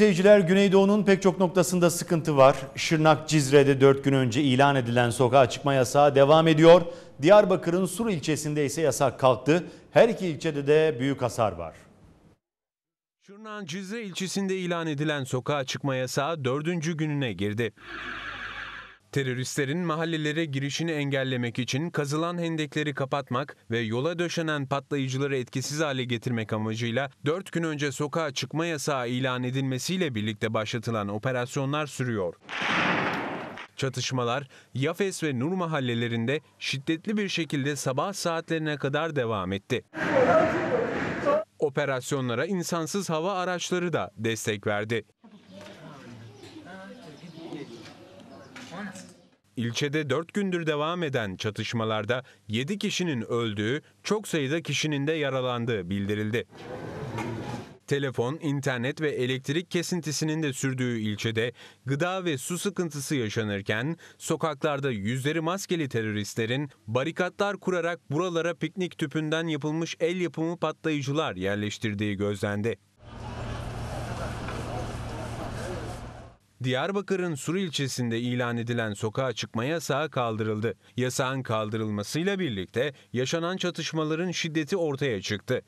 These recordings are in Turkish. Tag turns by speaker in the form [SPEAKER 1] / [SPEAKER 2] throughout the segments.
[SPEAKER 1] Seyirciler Güneydoğu'nun pek çok noktasında sıkıntı var. Şırnak Cizre'de 4 gün önce ilan edilen sokağa çıkma yasağı devam ediyor. Diyarbakır'ın Sur ilçesinde ise yasak kalktı. Her iki ilçede de büyük hasar var.
[SPEAKER 2] şırnak Cizre ilçesinde ilan edilen sokağa çıkma yasağı dördüncü gününe girdi. Teröristlerin mahallelere girişini engellemek için kazılan hendekleri kapatmak ve yola döşenen patlayıcıları etkisiz hale getirmek amacıyla 4 gün önce sokağa çıkma yasağı ilan edilmesiyle birlikte başlatılan operasyonlar sürüyor. Çatışmalar Yafes ve Nur mahallelerinde şiddetli bir şekilde sabah saatlerine kadar devam etti. Operasyonlara insansız hava araçları da destek verdi. İlçede 4 gündür devam eden çatışmalarda 7 kişinin öldüğü, çok sayıda kişinin de yaralandığı bildirildi. Telefon, internet ve elektrik kesintisinin de sürdüğü ilçede gıda ve su sıkıntısı yaşanırken sokaklarda yüzleri maskeli teröristlerin barikatlar kurarak buralara piknik tüpünden yapılmış el yapımı patlayıcılar yerleştirdiği gözlendi. Diyarbakır'ın Sur ilçesinde ilan edilen sokağa çıkma yasağı kaldırıldı. Yasağın kaldırılmasıyla birlikte yaşanan çatışmaların şiddeti ortaya çıktı.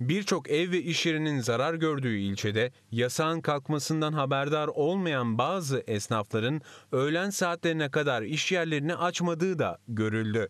[SPEAKER 2] Birçok ev ve iş yerinin zarar gördüğü ilçede yasağın kalkmasından haberdar olmayan bazı esnafların öğlen saatlerine kadar iş yerlerini açmadığı da
[SPEAKER 1] görüldü.